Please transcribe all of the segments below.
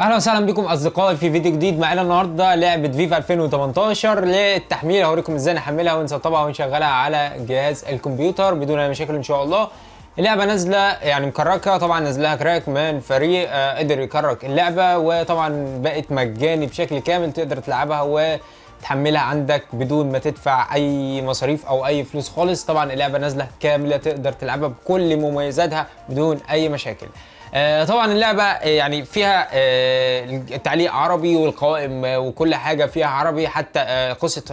اهلا وسهلا بكم اصدقائي في فيديو جديد معانا النهارده لعبه فيفا 2018 للتحميل هوريكم ازاي نحملها ونسطبها ونشغلها على جهاز الكمبيوتر بدون اي مشاكل ان شاء الله اللعبه نازله يعني مكركه طبعا نازلها كراك من فريق آه، قدر يكرك اللعبه وطبعا بقت مجاني بشكل كامل تقدر تلعبها و تحملها عندك بدون ما تدفع اي مصاريف او اي فلوس خالص طبعا اللعبه نازله كامله تقدر تلعبها بكل مميزاتها بدون اي مشاكل آه، طبعا اللعبه آه، يعني فيها آه، التعليق عربي والقوائم وكل حاجه فيها عربي حتى قصه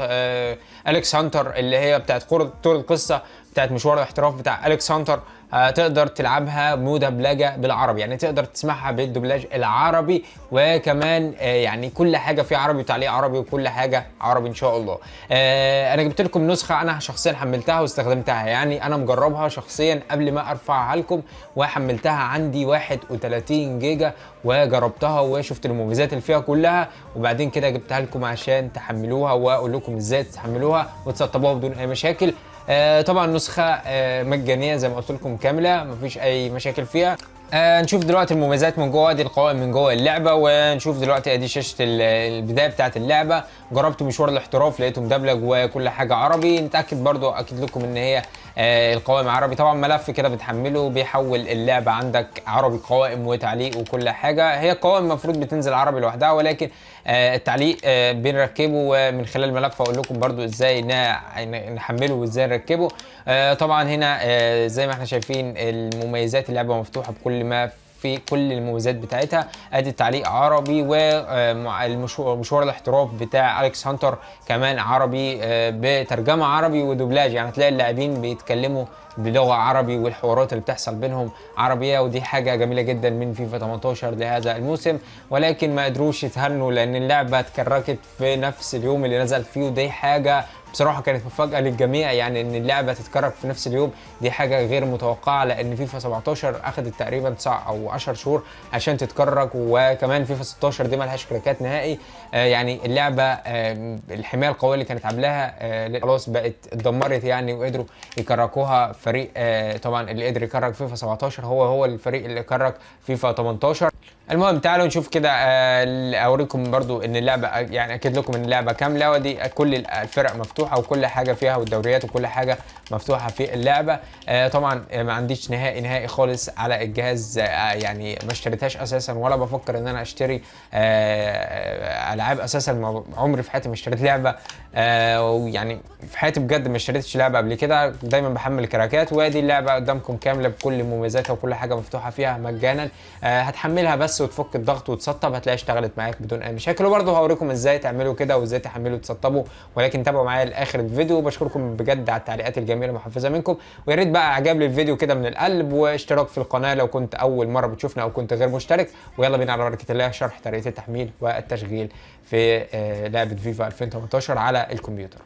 اليكس هانتر اللي هي بتاعت طول القصه بتاعت مشوار الاحتراف بتاع اليكس هانتر آه، تقدر تلعبها مدبلجه بالعربي يعني تقدر تسمعها بالدبلاج العربي وكمان آه، يعني كل حاجه في عربي وتعليق عربي وكل حاجه عربي ان شاء الله آه، انا جبت لكم نسخه انا شخصيا حملتها واستخدمتها يعني انا مجربها شخصيا قبل ما ارفعها لكم وحملتها عندي 31 جيجا وجربتها وشفت المميزات اللي فيها كلها وبعدين كده جبتها لكم عشان تحملوها واقول لكم ازاي تحملوها وتسطبوها بدون اي مشاكل آه، طبعا نسخه آه، مجانيه زي ما قلت لكم كامله مفيش اي مشاكل فيها آه نشوف دلوقتي المميزات من جوه دي القوائم من جوه اللعبه ونشوف دلوقتي ادي شاشه البدايه بتاعت اللعبه جربت مشوار الاحتراف لقيته مدبلج وكل حاجه عربي نتاكد برضو اكيد لكم ان هي آه القوائم عربي طبعا ملف كده بتحمله بيحول اللعبه عندك عربي قوائم وتعليق وكل حاجه هي القوائم المفروض بتنزل عربي لوحدها ولكن آه التعليق آه بنركبه من خلال الملف اقول لكم برضو ازاي نحمله وازاي نركبه آه طبعا هنا آه زي ما احنا شايفين المميزات اللعبه مفتوحه بكل كل ما في كل المميزات بتاعتها ادي تعليق عربي والمشوار آه، الاحتراف بتاع اليكس هانتر كمان عربي آه، بترجمه عربي ودوبلاج يعني هتلاقي اللاعبين بيتكلموا بلغه عربي والحوارات اللي بتحصل بينهم عربيه ودي حاجه جميله جدا من فيفا 18 لهذا الموسم ولكن ما قدروش يتهنوا لان اللعبه اتكركت في نفس اليوم اللي نزل فيه ودي حاجه بصراحه كانت مفاجاه للجميع يعني ان اللعبه تتكرر في نفس اليوم دي حاجه غير متوقعه لان فيفا 17 اخذت تقريبا 9 او 10 شهور عشان تتكرر وكمان فيفا 16 دي لهاش كراكات نهائي آه، يعني اللعبه آه، الحمايه القويه اللي كانت عاملاها آه، خلاص بقت اتدمرت يعني وقدروا يكركوها فريق طبعا اللي قدر يكرك فيفا 17 هو هو الفريق اللي كرك فيفا 18 المهم تعالوا نشوف كده آه، اوريكم برضو ان اللعبه يعني اكد لكم ان اللعبه كامله ودي كل الفرق مفتوحه وكل حاجه فيها والدوريات وكل حاجه مفتوحه في اللعبه آه، طبعا آه، ما عنديش نهائي نهائي خالص على الجهاز يعني ما اشتريتهاش اساسا ولا بفكر ان انا اشتري العاب اساسا عمري في حياتي ما اشتريت لعبه ويعني في حياتي بجد ما اشتريتش لعبه قبل كده دايما بحمل كراكات وادي اللعبه قدامكم كامله بكل مميزاتها وكل حاجه مفتوحه فيها مجانا هتحملها بس بس وتفك الضغط وتسطب هتلاقيها اشتغلت معاك بدون اي مشاكل وبرضه هوريكم ازاي تعملوا كده وازاي تحملوا وتسطبوا ولكن تابعوا معايا لاخر الفيديو وبشكركم بجد على التعليقات الجميله المحفزه منكم ويا ريت بقى اعجاب للفيديو كده من القلب واشتراك في القناه لو كنت اول مره بتشوفنا او كنت غير مشترك ويلا بينا على بركه الله شرح طريقه التحميل والتشغيل في آه، لعبه فيفا 2018 على الكمبيوتر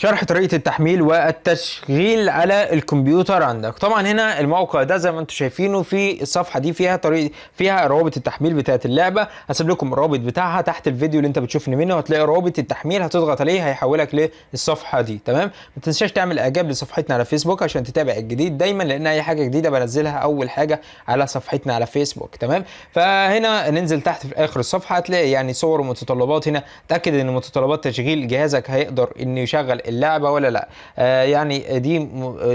شرح طريقه التحميل والتشغيل على الكمبيوتر عندك طبعا هنا الموقع ده زي ما انتم شايفينه في الصفحه دي فيها طريقه فيها روابط التحميل بتاعه اللعبه هسيب لكم الرابط بتاعها تحت الفيديو اللي انت بتشوفني منه هتلاقي رابط التحميل هتضغط عليه هيحولك للصفحه دي تمام ما تنساش تعمل اعجاب لصفحتنا على فيسبوك عشان تتابع الجديد دايما لان اي حاجه جديده بنزلها اول حاجه على صفحتنا على فيسبوك تمام فهنا ننزل تحت في اخر الصفحه هتلاقي يعني صور ومتطلبات هنا تاكد ان متطلبات تشغيل جهازك هيقدر انه يشغل اللعبه ولا لا آه، يعني دي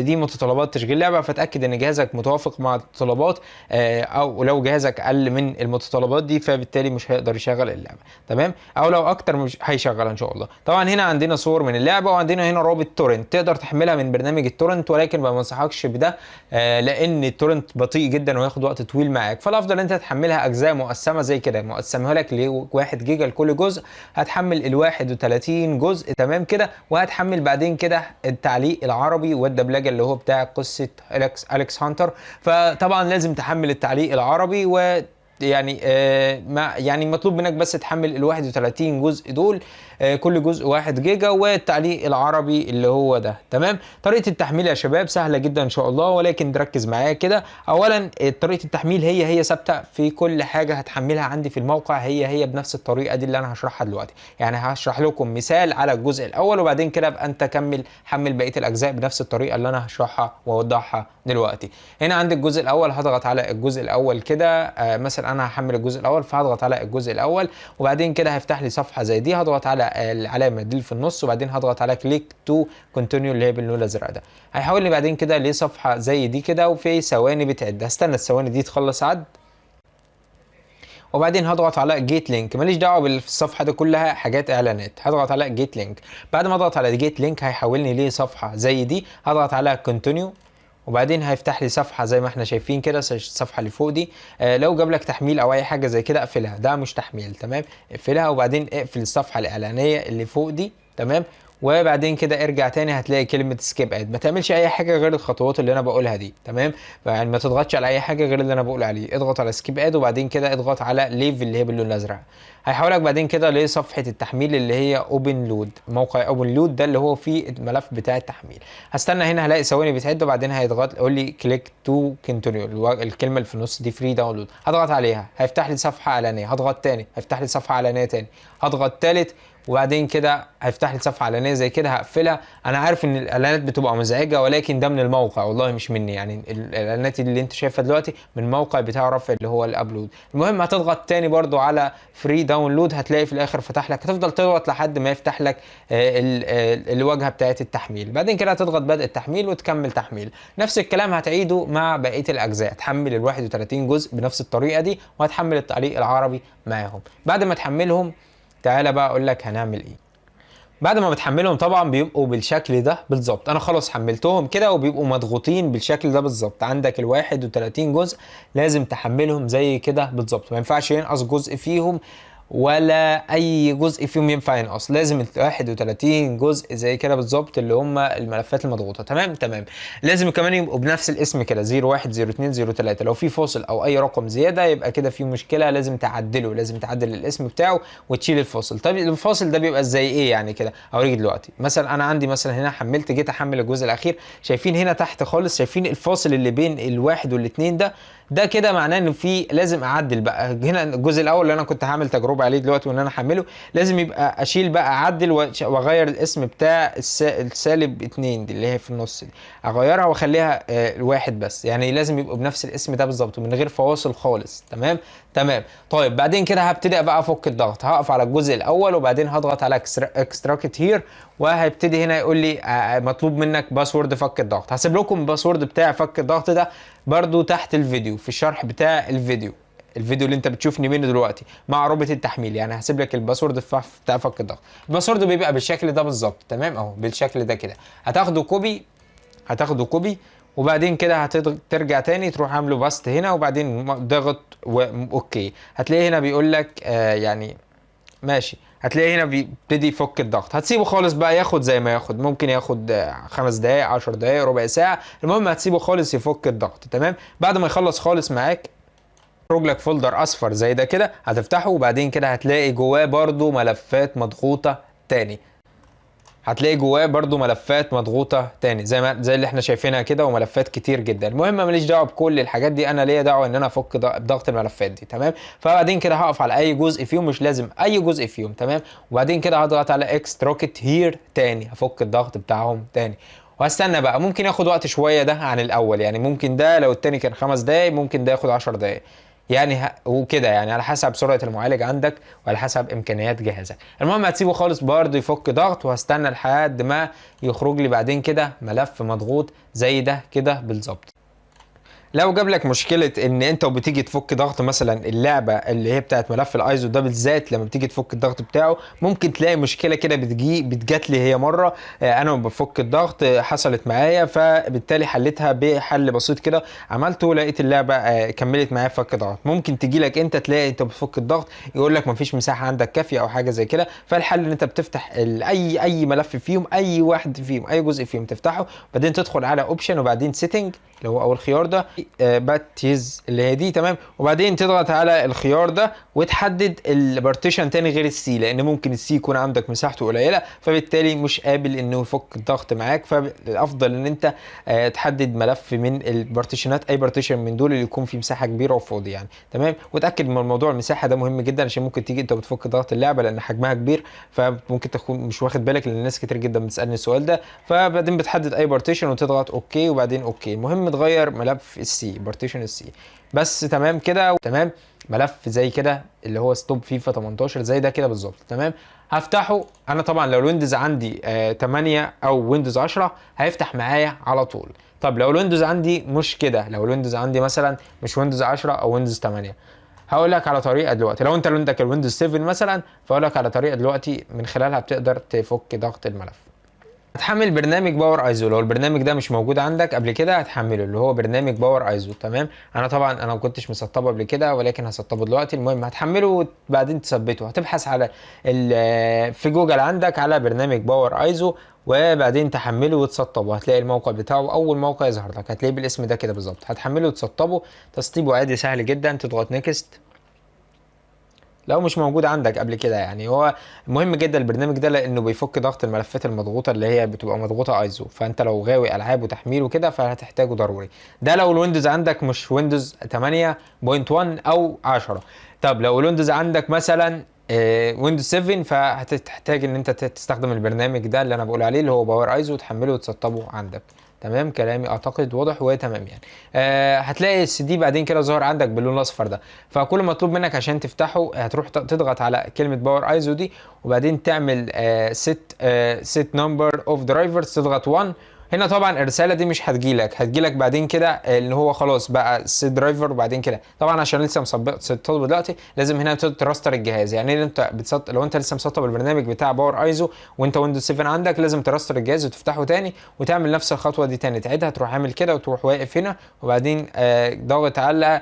دي متطلبات تشغيل لعبه فتاكد ان جهازك متوافق مع التطلبات آه، او لو جهازك اقل من المتطلبات دي فبالتالي مش هيقدر يشغل اللعبه تمام او لو اكتر مش هيشغلها ان شاء الله طبعا هنا عندنا صور من اللعبه وعندنا هنا رابط تورنت تقدر تحملها من برنامج التورنت ولكن ما بنصحكش بده آه، لان التورنت بطيء جدا وياخد وقت طويل معاك فالافضل انت تحملها اجزاء مقسمه زي كده مقسمها لك ل 1 جيجا لكل جزء هتحمل ال 31 جزء تمام كده وهتحمل هحمل بعدين كده التعليق العربي والدبلجه اللي هو بتاع قصه اليكس اليكس هانتر فطبعا لازم تحمل التعليق العربي و يعني آه، ما يعني مطلوب منك بس تحمل ال 31 جزء دول آه، كل جزء 1 جيجا والتعليق العربي اللي هو ده تمام طريقه التحميل يا شباب سهله جدا ان شاء الله ولكن ركز معايا كده اولا آه، طريقه التحميل هي هي ثابته في كل حاجه هتحملها عندي في الموقع هي هي بنفس الطريقه دي اللي انا هشرحها دلوقتي يعني هشرح لكم مثال على الجزء الاول وبعدين كده انت كمل حمل بقيه الاجزاء بنفس الطريقه اللي انا هشرحها واوضحها دلوقتي هنا عندي الجزء الاول هضغط على الجزء الاول كده آه مثلا انا هحمل الجزء الاول فهضغط على الجزء الاول وبعدين كده هيفتح لي صفحه زي دي هضغط على العلامه دي في النص وبعدين هضغط على كليك تو كونتينيو اللي هي باللون الازرق ده هيحولني بعدين كده لصفحه زي دي كده وفي ثواني بتعد هستنى الثواني دي تخلص عد وبعدين هضغط على جيت لينك ماليش دعوه بالصفحه دي كلها حاجات اعلانات هضغط على جيت لينك بعد ما اضغط على جيت لينك هيحولني لصفحه زي دي هضغط على كونتينيو وبعدين هيفتح لي صفحه زي ما احنا شايفين كده الصفحه اللي فوق دي آه لو جاب لك تحميل او اي حاجه زي كده اقفلها ده مش تحميل تمام اقفلها وبعدين اقفل الصفحه الاعلانيه اللي فوق دي تمام وبعدين كده ارجع تاني هتلاقي كلمه سكيب اد ما تعملش اي حاجه غير الخطوات اللي انا بقولها دي تمام يعني ما تضغطش على اي حاجه غير اللي انا بقول عليه اضغط على سكيب اد وبعدين كده اضغط على ليف اللي هي باللون الازرق هيحولك بعدين كده لصفحه التحميل اللي هي اوبن لود موقع اوبن لود ده اللي هو فيه الملف بتاع التحميل هستنى هنا هلاقي ثواني بتعد وبعدين هيضغط يقول لي كليك تو كونتينيو الكلمه اللي في النص دي فري داونلود هضغط عليها هيفتح لي صفحه اعلانيه هضغط تاني هيفتح لي صفحه اعلانيه تاني هضغط تالت وبعدين كده هيفتح لي صفحه اعلانيه زي كده هقفلها انا عارف ان الاعلانات بتبقى مزعجه ولكن ده من الموقع والله مش مني يعني الاعلانات اللي انت شايفها دلوقتي من موقع بتاع رفع اللي هو الابلود المهم هتضغط تاني برده على فري داونلود هتلاقي في الاخر فتح لك هتفضل تضغط لحد ما يفتح لك آه، آه، الواجهه بتاعت التحميل بعدين كده هتضغط بدء التحميل وتكمل تحميل نفس الكلام هتعيده مع بقيه الاجزاء تحمل ال 31 جزء بنفس الطريقه دي وهتحمل التعليق العربي معاهم بعد ما تحملهم تعالى بقى اقول لك هنعمل ايه بعد ما بتحملهم طبعا بيبقوا بالشكل ده بالظبط انا خلاص حملتهم كده وبيبقوا مضغوطين بالشكل ده بالظبط عندك ال 31 جزء لازم تحملهم زي كده بالظبط ما ينفعش ينقص جزء فيهم ولا اي جزء فيهم ينفع ينقص لازم ال 31 جزء زي كده بالظبط اللي هم الملفات المضغوطه تمام تمام لازم كمان يبقوا بنفس الاسم كده 01 02 03 لو في فاصل او اي رقم زياده يبقى كده في مشكله لازم تعدله لازم تعدل الاسم بتاعه وتشيل الفاصل طب الفاصل ده بيبقى زي ايه يعني كده اوريك دلوقتي مثلا انا عندي مثلا هنا حملت جيت احمل الجزء الاخير شايفين هنا تحت خالص شايفين الفاصل اللي بين الواحد والاثنين ده ده كده معناه ان في لازم اعدل بقى هنا الجزء الاول اللي انا كنت هعمل تجربه عليه دلوقتي وان انا احمله لازم يبقى اشيل بقى اعدل واغير الاسم بتاع السالب 2 دي اللي هي في النص دي اغيرها واخليها آه، الواحد بس يعني لازم يبقوا بنفس الاسم ده بالظبط من غير فواصل خالص تمام تمام طيب بعدين كده هبتدي بقى افك الضغط هقف على الجزء الاول وبعدين هضغط على اكستراكت هير وهيبتدي هنا يقول لي آه، آه، مطلوب منك باسورد فك الضغط هسيب لكم الباسورد بتاع فك الضغط ده برده تحت الفيديو في الشرح بتاع الفيديو الفيديو اللي انت بتشوفني منه دلوقتي مع رابط التحميل يعني هسيب لك الباسورد بتاع فك الضغط الباسورد بيبقى بالشكل ده بالظبط تمام اهو بالشكل ده كده هتاخده كوبي هتاخده كوبي وبعدين كده هترجع تاني تروح عامله باست هنا وبعدين ضغط اوكي هتلاقي هنا بيقول لك آه يعني ماشي هتلاقي هنا بيبتدي يفك الضغط هتسيبه خالص بقى ياخد زي ما ياخد ممكن ياخد آه، خمس دقايق عشر دقايق ربع ساعه المهم هتسيبه خالص يفك الضغط تمام بعد ما يخلص خالص معاك يخرج لك فولدر اصفر زي ده كده هتفتحه وبعدين كده هتلاقي جواه برده ملفات مضغوطه تاني هتلاقي جواه برضو ملفات مضغوطه تاني زي ما زي اللي احنا شايفينها كده وملفات كتير جدا المهم ماليش دعوه بكل الحاجات دي انا ليا دعوه ان انا افك ضغط الملفات دي تمام فبعدين كده هقف على اي جزء فيهم مش لازم اي جزء فيهم تمام وبعدين كده هضغط على اكس روكت هير تاني هفك الضغط بتاعهم تاني وهستنى بقى ممكن ياخد وقت شويه ده عن الاول يعني ممكن ده لو التاني كان خمس دقايق ممكن ده ياخد 10 دقايق يعني وكده يعني على حسب سرعه المعالج عندك وعلى حسب امكانيات جهازك المهم هتسيبه خالص برضه يفك ضغط وهستنى لحد ما يخرج لي بعدين كده ملف مضغوط زي ده كده بالظبط لو جاب لك مشكله ان انت وبتيجي تفك ضغط مثلا اللعبه اللي هي بتاعت ملف الايزو ده بالذات لما بتيجي تفك الضغط بتاعه ممكن تلاقي مشكله كده بتجي بتجات لي هي مره آه، انا بفك الضغط آه، حصلت معايا فبالتالي حلتها بحل بسيط كده عملته لقيت اللعبه آه، كملت معايا فك ضغط ممكن تجي لك انت تلاقي انت بتفك الضغط يقول لك مفيش مساحه عندك كافيه او حاجه زي كده فالحل ان انت بتفتح اي اي ملف فيهم اي واحد فيهم اي جزء فيهم تفتحه بعدين تدخل على اوبشن وبعدين سيتنج اللي هو او الخيار ده آه، باتيز اللي هي دي تمام وبعدين تضغط على الخيار ده وتحدد البارتيشن تاني غير السي لان ممكن السي يكون عندك مساحته قليله فبالتالي مش قابل انه يفك الضغط معاك فالافضل ان انت آه، تحدد ملف من البارتيشنات اي بارتيشن من دول اللي يكون فيه مساحه كبيره وفاضي يعني تمام وتاكد من موضوع المساحه ده مهم جدا عشان ممكن تيجي انت بتفك ضغط اللعبه لان حجمها كبير فممكن تكون مش واخد بالك لان ناس كتير جدا بتسالني السؤال ده فبعدين بتحدد اي بارتيشن وتضغط اوكي وبعدين اوكي المهم هتغير ملف السي بارتيشن السي بس تمام كده تمام ملف زي كده اللي هو ستوب فيفا 18 زي ده كده بالظبط تمام هفتحه انا طبعا لو الويندوز عندي آه 8 او ويندوز 10 هيفتح معايا على طول طب لو الويندوز عندي مش كده لو الويندوز عندي مثلا مش ويندوز 10 او ويندوز 8 هقول لك على طريقه دلوقتي لو انت عندك الويندوز 7 مثلا فاقول لك على طريقه دلوقتي من خلالها بتقدر تفك ضغط الملف هتحمل برنامج باور ايزو لو البرنامج ده مش موجود عندك قبل كده هتحمله اللي هو برنامج باور ايزو تمام انا طبعا انا ما كنتش مسطبه قبل كده ولكن هسطبه دلوقتي المهم هتحمله وبعدين تثبته هتبحث على في جوجل عندك على برنامج باور ايزو وبعدين تحمله وتسطبه هتلاقي الموقع بتاعه اول موقع يظهر لك هتلاقيه بالاسم ده كده بالظبط هتحمله وتسطبه تسطيبه عادي سهل جدا تضغط نيكست لو مش موجود عندك قبل كده يعني هو مهم جدا البرنامج ده لانه بيفك ضغط الملفات المضغوطه اللي هي بتبقى مضغوطه ايزو فانت لو غاوي العاب وتحميل وكده فهتحتاجه ضروري ده لو الويندوز عندك مش ويندوز 8.1 او 10 طب لو الويندوز عندك مثلا آه، ويندوز 7 فهتحتاج ان انت تستخدم البرنامج ده اللي انا بقول عليه اللي هو باور ايزو وتحمله وتسطبه عندك تمام كلامي اعتقد واضح وتمام يعني آه هتلاقي السي دي بعدين كده ظهر عندك باللون الاصفر ده فكل مطلوب منك عشان تفتحه هتروح تضغط على كلمه باور ايزو دي وبعدين تعمل آه ست آه ست نمبر اوف درايفرز تضغط 1 هنا طبعا الرساله دي مش هتجيلك هتجيلك بعدين كده ان هو خلاص بقى سي درايفر وبعدين كده طبعا عشان لسه مسطب دلوقتي لازم هنا تراستر الجهاز يعني إيه انت بتسط... لو انت لسه مسطب البرنامج بتاع باور ايزو وانت ويندوز 7 عندك لازم تراستر الجهاز وتفتحه تاني وتعمل نفس الخطوه دي تاني تعيدها تروح عامل كده وتروح واقف هنا وبعدين آه، ضاغط على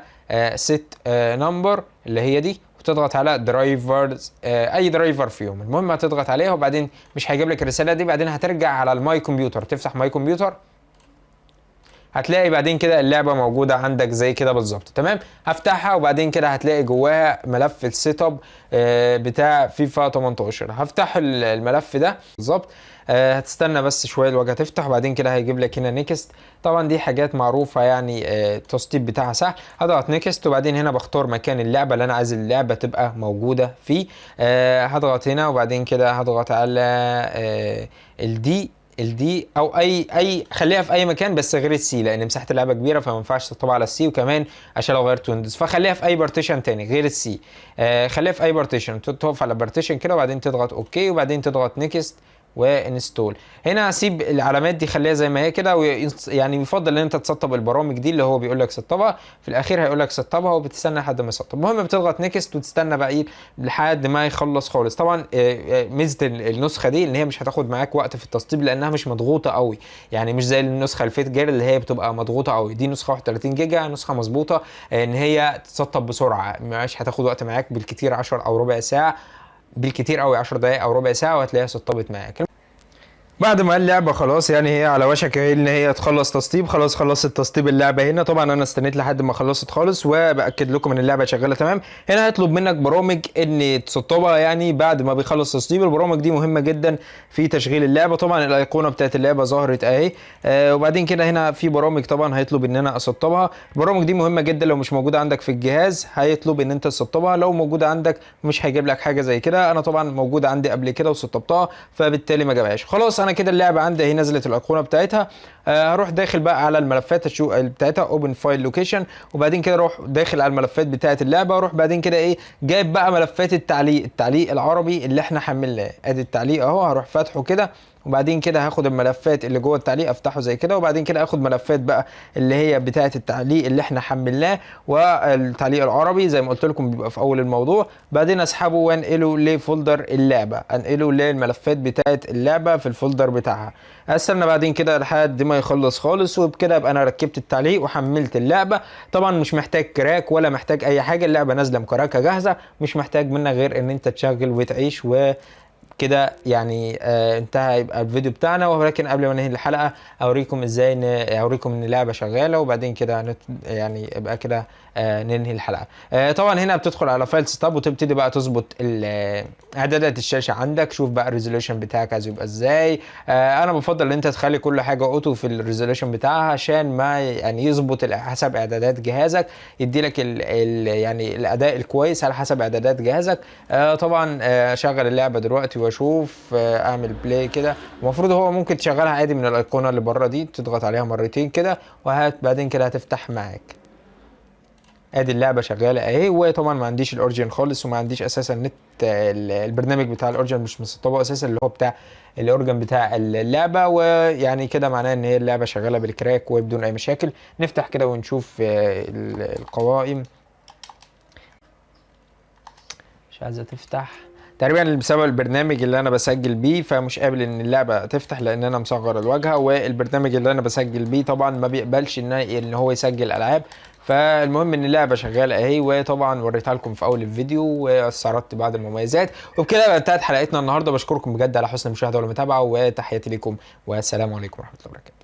سيت ست نمبر اللي هي دي وتضغط على درايفرز آه، اي درايفر فيهم المهم هتضغط عليها وبعدين مش هيجيب لك الرساله دي بعدين هترجع على الماي كمبيوتر تفتح ماي كمبيوتر هتلاقي بعدين كده اللعبه موجوده عندك زي كده بالظبط تمام هفتحها وبعدين كده هتلاقي جواها ملف السيت اب آه، بتاع فيفا 18 هفتح الملف ده بالظبط آه، هتستنى بس شويه الواجهه تفتح وبعدين كده هيجيب لك هنا نيكست طبعا دي حاجات معروفه يعني آه، التسطيب بتاعها سهل هضغط نيكست وبعدين هنا بختار مكان اللعبه اللي انا عايز اللعبه تبقى موجوده فيه هضغط هنا وبعدين كده هضغط على الدي الدي او اي اي خليها في اي مكان بس غير السي لان مساحه اللعبه كبيره فما ينفعش تطبع على السي وكمان عشان لو غيرت ويندوز فخليها في اي بارتيشن تاني غير السي آه خليها في اي بارتيشن تقف على بارتيشن كده وبعدين تضغط اوكي وبعدين تضغط نيكست وانستول هنا هسيب العلامات دي خليها زي ما هي كده يعني يفضل ان انت تسطب البرامج دي اللي هو بيقول لك سطبها في الاخير هيقول لك سطبها وبتستنى لحد ما يسطب المهم بتضغط نيكست وتستنى بقى ايه لحد ما يخلص خالص طبعا آه، آه، ميزه النسخه دي ان هي مش هتاخد معاك وقت في التسطيب لانها مش مضغوطه قوي يعني مش زي النسخه الفيت جير اللي هي بتبقى مضغوطه قوي دي نسخه 31 جيجا نسخه مظبوطه آه، ان هي تسطب بسرعه مش هتاخد وقت معاك بالكتير 10 او ربع ساعه بالكتير قوي 10 دقائق او ربع ساعه وهتلاقيها سطبت معاك بعد ما اللعبه خلاص يعني هي على وشك ان هي تخلص تسطيب خلاص خلصت تسطيب اللعبه هنا طبعا انا استنيت لحد ما خلصت خالص وباكد لكم ان اللعبه شغاله تمام هنا هيطلب منك برامج ان تسطبها يعني بعد ما بيخلص تسطيب البرامج دي مهمه جدا في تشغيل اللعبه طبعا الايقونه بتاعت اللعبه ظهرت اهي آه وبعدين كده هنا في برامج طبعا هيطلب ان انا اسطبها البرامج دي مهمه جدا لو مش موجوده عندك في الجهاز هيطلب ان انت تسطبها لو موجوده عندك مش هيجيب لك حاجه زي كده انا طبعا موجوده عندي قبل كده وسطبتها فبالتالي ما جابهاش خلاص انا كده اللعبه عندي اهي نزلت الايقونه بتاعتها آه، هروح داخل بقى على الملفات بتاعتها اوبن فايل لوكيشن وبعدين كده اروح داخل على الملفات بتاعت اللعبه اروح بعدين كده ايه جايب بقى ملفات التعليق التعليق العربي اللي احنا حملناه ادي التعليق اهو هروح فاتحه كده وبعدين كده هاخد الملفات اللي جوه التعليق افتحه زي كده وبعدين كده اخد ملفات بقى اللي هي بتاعه التعليق اللي احنا حملناه والتعليق العربي زي ما قلت لكم بيبقى في اول الموضوع بعدين اسحبه وانقله لفولدر اللعبه انقله للملفات بتاعه اللعبه في الفولدر بتاعها استنى بعدين كده لحد ما يخلص خالص وبكده ابقى انا ركبت التعليق وحملت اللعبه طبعا مش محتاج كراك ولا محتاج اي حاجه اللعبه نازله مكراكه جاهزه مش محتاج منك غير ان انت تشغل وتعيش و كده يعني آه انتهى يبقى الفيديو بتاعنا ولكن قبل ما ننهي الحلقه اوريكم ازاي اوريكم ان اللعبه شغاله وبعدين كده يعني يبقى كده آه، ننهي الحلقه آه، طبعا هنا بتدخل على فايل ستاب وتبتدي بقى تظبط آه، اعدادات الشاشه عندك شوف بقى الريزولوشن بتاعك عايز يبقى ازاي انا بفضل ان انت تخلي كل حاجه اوتو في الريزولوشن بتاعها عشان ما يعني يظبط حسب اعدادات جهازك يدي لك الـ الـ يعني الاداء الكويس على حسب اعدادات جهازك طبعا اشغل اللعبه دلوقتي واشوف اعمل بلاي كده المفروض هو ممكن تشغلها عادي من الايقونه اللي بره دي تضغط عليها مرتين كده وهات بعدين كده هتفتح معاك ادي اللعبه شغاله اهي وطبعا ما عنديش الاورجن خالص وما عنديش اساسا نت البرنامج بتاع الاورجن مش مستطبقه اساسا اللي هو بتاع الاورجن بتاع اللعبه ويعني كده معناه ان هي اللعبه شغاله بالكراك وبدون اي مشاكل نفتح كده ونشوف آه، القوائم مش عايزه تفتح تقريبا بسبب البرنامج اللي انا بسجل بيه فمش قابل ان اللعبه تفتح لان انا مصغر الواجهه والبرنامج اللي انا بسجل بيه طبعا ما بيقبلش ان هو يسجل العاب فالمهم ان اللعبه شغاله اهي وطبعا وريتها لكم في اول الفيديو واستعرضت بعض المميزات وبكده انتهت حلقتنا النهارده بشكركم بجد على حسن المشاهده والمتابعه وتحياتي لكم والسلام عليكم ورحمه الله وبركاته